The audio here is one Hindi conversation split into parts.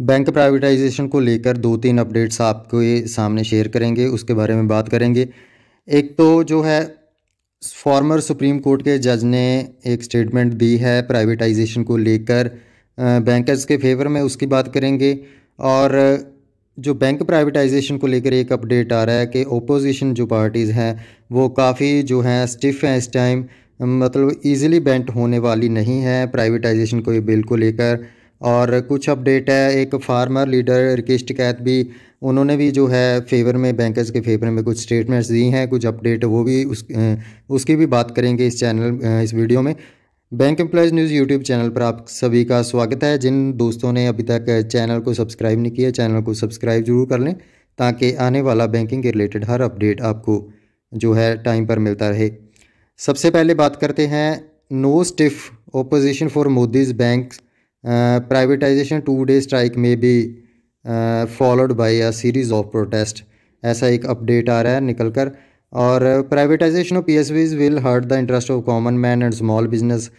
बैंक प्राइवेटाइजेशन को लेकर दो तीन अपडेट्स आपको ये सामने शेयर करेंगे उसके बारे में बात करेंगे एक तो जो है फॉर्मर सुप्रीम कोर्ट के जज ने एक स्टेटमेंट दी है प्राइवेटाइजेशन को लेकर बैंकर्स के फेवर में उसकी बात करेंगे और जो बैंक प्राइवेटाइजेशन को लेकर एक अपडेट आ रहा है कि ओपोजिशन जो पार्टीज़ हैं वो काफ़ी जो हैं स्टिफ हैं इस टाइम मतलब इजीली बेंट होने वाली नहीं है प्राइवेटाइजेशन को बिल को लेकर और कुछ अपडेट है एक फार्मर लीडर रिकेश कैद भी उन्होंने भी जो है फेवर में बैंकर्स के फेवर में कुछ स्टेटमेंट्स दी हैं कुछ अपडेट वो भी उस उसकी भी बात करेंगे इस चैनल इस वीडियो में bank employees news YouTube channel पर आप सभी का स्वागत है जिन दोस्तों ने अभी तक चैनल को सब्सक्राइब नहीं किया चैनल को सब्सक्राइब जरूर कर लें ताकि आने वाला बैंकिंग के रिलेटेड हर अपडेट आपको जो है टाइम पर मिलता रहे सबसे पहले बात करते हैं no stiff opposition for Modi's bank privatisation two day strike में भी followed by a series of protest ऐसा एक अपडेट आ रहा है निकल कर और privatisation of P S Bs will hurt the interest of common man and small business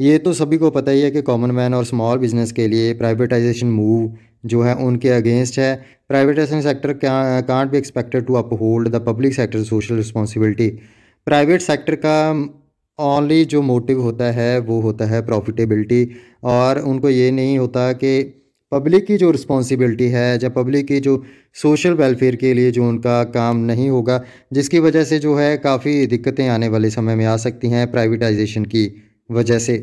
ये तो सभी को पता ही है कि कॉमन मैन और स्मॉल बिजनेस के लिए प्राइवेटाइजेशन मूव जो है उनके अगेंस्ट है privatisation sector can't be expected to uphold the public sector social responsibility private sector का ओनली जो मोटिव होता है वो होता है प्रॉफिटेबिलिटी और उनको ये नहीं होता कि पब्लिक की जो रिस्पॉन्सिबिलिटी है या पब्लिक की जो सोशल वेलफेयर के लिए जो उनका काम नहीं होगा जिसकी वजह से जो है काफ़ी दिक्कतें आने वाले समय में आ सकती हैं प्राइवेटाइजेशन की वजह से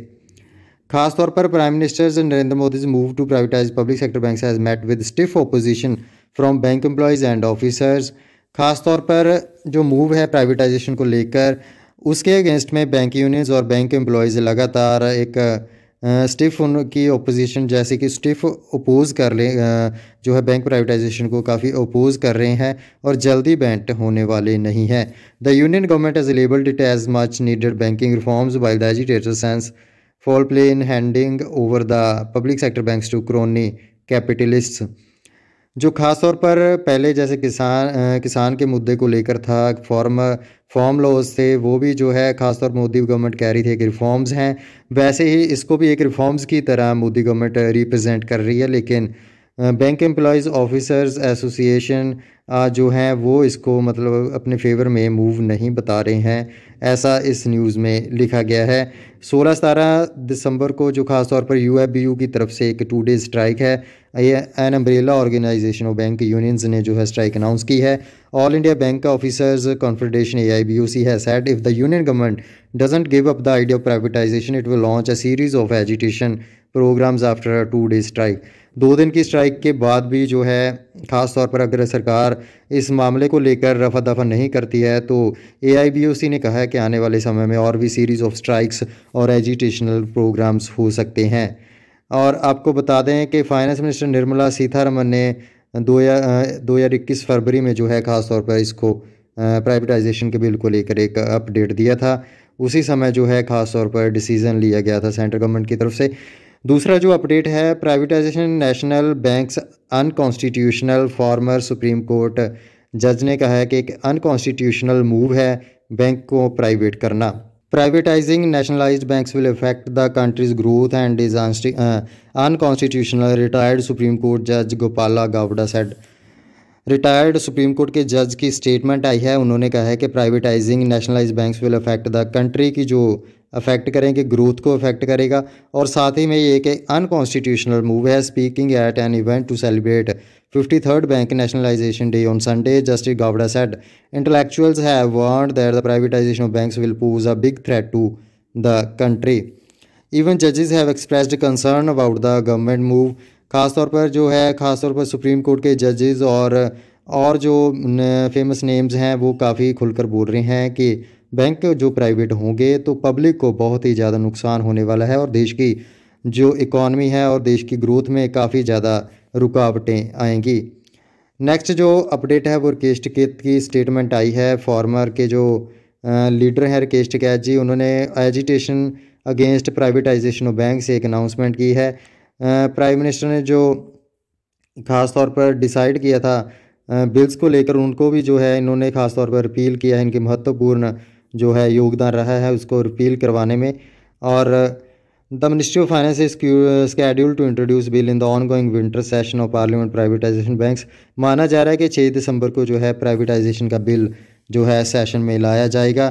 खासतौर पर prime minister Narendra Modi's move to privatise public sector bank has met with stiff opposition from bank employees and officers खासतौर पर जो मूव है प्राइवेटाइजेशन को लेकर उसके अगेंस्ट में बैंक यूनियंस और बैंक एम्प्लॉयज़ लगातार एक स्टिफ उनकी अपोजिशन जैसे कि स्टिफ अपोज़ कर ले जो है बैंक प्राइवेटाइजेशन को काफ़ी अपोज़ कर रहे हैं और जल्दी बैंट होने वाले नहीं हैं the union government is labelled as much needed banking reforms by the agitator sense foul play in handing over the public sector banks to crony capitalists जो ख़ास तौर पर पहले जैसे किसान किसान के मुद्दे को लेकर था फॉर्म फॉर्म लॉज थे वो भी जो है खासतौर पर मोदी गवर्नमेंट कह रही थी कि रिफॉर्म्स हैं वैसे ही इसको भी एक रिफॉर्म्स की तरह मोदी गवर्नमेंट रिप्रेजेंट कर रही है लेकिन बैंक एम्प्लॉज ऑफिसर्स एसोसिएशन जो हैं वो इसको मतलब अपने फेवर में मूव नहीं बता रहे हैं ऐसा इस न्यूज़ में लिखा गया है 16 सतारह दिसंबर को जो खास तौर पर यू की तरफ से एक टू डे स्ट्राइक है ये an umbrella organisation of bank unions ने जो है स्ट्राइक अनाउंस की है all India bank officers confederation A I B U C है said if the union government doesn't give up the idea of privatisation it will launch a series of agitation programmes after two day strike दो दिन की स्ट्राइक के बाद भी जो है ख़ास तौर पर अगर सरकार इस मामले को लेकर रफा दफा नहीं करती है तो ए ने कहा है कि आने वाले समय में और भी सीरीज़ ऑफ स्ट्राइक्स और एजुटेशनल प्रोग्राम्स हो सकते हैं और आपको बता दें कि फाइनेंस मिनिस्टर निर्मला सीतारमन ने दो या दो हज़ार इक्कीस फरवरी में जो है ख़ास तौर पर इसको प्राइवेटाइजेशन के बिल को लेकर एक अपडेट दिया था उसी समय जो है ख़ास तौर पर डिसीज़न लिया गया था सेंट्रल गवर्नमेंट की तरफ से दूसरा जो अपडेट है privatisation national banks unconstitutional former supreme court जज ने कहा है कि एक अनकॉन्स्टिट्यूशनल मूव है बैंक को प्राइवेट करना privatising nationalise banks will affect the country's growth and is unconstitutional retired supreme court जज Gopala Gowda said retired supreme court के जज की स्टेटमेंट आई है उन्होंने कहा है कि privatising nationalise banks will affect the country की जो अफेक्ट करेंगे ग्रोथ को अफेक्ट करेगा और साथ ही में ये एक अनकॉन्स्टिट्यूशनल मूव है speaking at an event to celebrate fifty third bank nationalisation day on Sunday justice Gowda said intellectuals have warned that the privatisation of banks will pose a big threat to the country even जजेस have expressed concern about the government move खासतौर पर जो है खासतौर पर सुप्रीम कोर्ट के जजेज और और जो फेमस नेम्स हैं वो काफ़ी खुलकर बोल रहे हैं कि बैंक जो प्राइवेट होंगे तो पब्लिक को बहुत ही ज़्यादा नुकसान होने वाला है और देश की जो इकॉनमी है और देश की ग्रोथ में काफ़ी ज़्यादा रुकावटें आएंगी नेक्स्ट जो अपडेट है वो राकेश टिकैत की स्टेटमेंट आई है फॉर्मर के जो लीडर हैं राकेश टिकैत जी उन्होंने agitation against privatisation of bank से एक अनाउंसमेंट की है प्राइम मिनिस्टर ने जो ख़ास तौर पर डिसाइड किया था बिल्स को लेकर उनको भी जो है इन्होंने ख़ास तौर पर अपील किया है इनके महत्वपूर्ण जो है योगदान रहा है उसको रिपील करवाने में और the ministry of finance is scheduled to introduce bill in the ongoing winter session of parliament privatisation banks माना जा रहा है कि छः दिसंबर को जो है प्राइवेटाइजेशन का बिल जो है सेशन में लाया जाएगा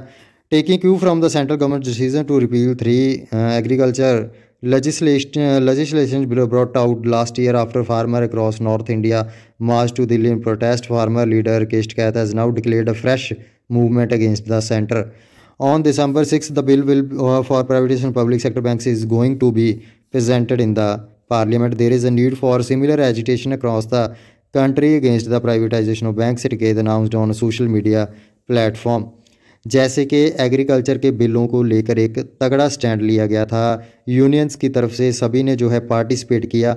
taking cue from the central government decision to repeal three agriculture legislation below brought out last year after farmer across north India march to Delhi protest farmer leader केस्ट कैथ has now now declared a movement against the center. On December 6th, the bill will, uh, for privatization public sector banks is going to be presented in the parliament. There is a need for similar agitation across the country against the privatization of banks, it is announced on a social media platform. जैसे कि एग्रीकल्चर के बिलों को लेकर एक तगड़ा स्टैंड लिया गया था यूनियंस की तरफ से सभी ने जो है पार्टिसिपेट किया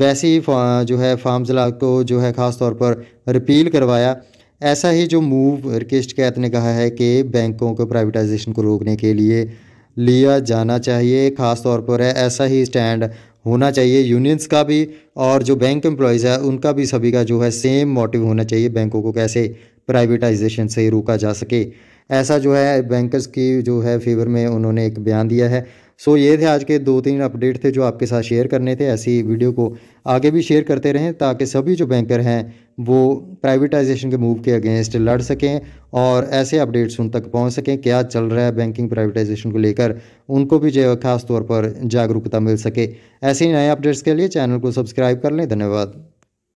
वैसे ही जो है फार्म्स को जो है ख़ास तौर पर रिपील करवाया ऐसा ही जो मूव रिकेस्ट कैत ने कहा है कि बैंकों को प्राइवेटाइजेशन को रोकने के लिए लिया जाना चाहिए ख़ास तौर पर ऐसा ही स्टैंड होना चाहिए यूनियंस का भी और जो बैंक एम्प्लॉयज़ है उनका भी सभी का जो है सेम मोटिव होना चाहिए बैंकों को कैसे प्राइवेटाइजेशन से रोका जा सके ऐसा जो है बैंकर्स की जो है फेवर में उन्होंने एक बयान दिया है सो ये थे आज के दो तीन अपडेट थे जो आपके साथ शेयर करने थे ऐसी वीडियो को आगे भी शेयर करते रहें ताकि सभी जो बैंकर हैं वो प्राइवेटाइजेशन के मूव के अगेंस्ट लड़ सकें और ऐसे अपडेट्स उन तक पहुंच सकें क्या चल रहा है बैंकिंग प्राइवेटाइजेशन को लेकर उनको भी जो खास तौर पर जागरूकता मिल सके ऐसे ही नए अपडेट्स के लिए चैनल को सब्सक्राइब कर लें धन्यवाद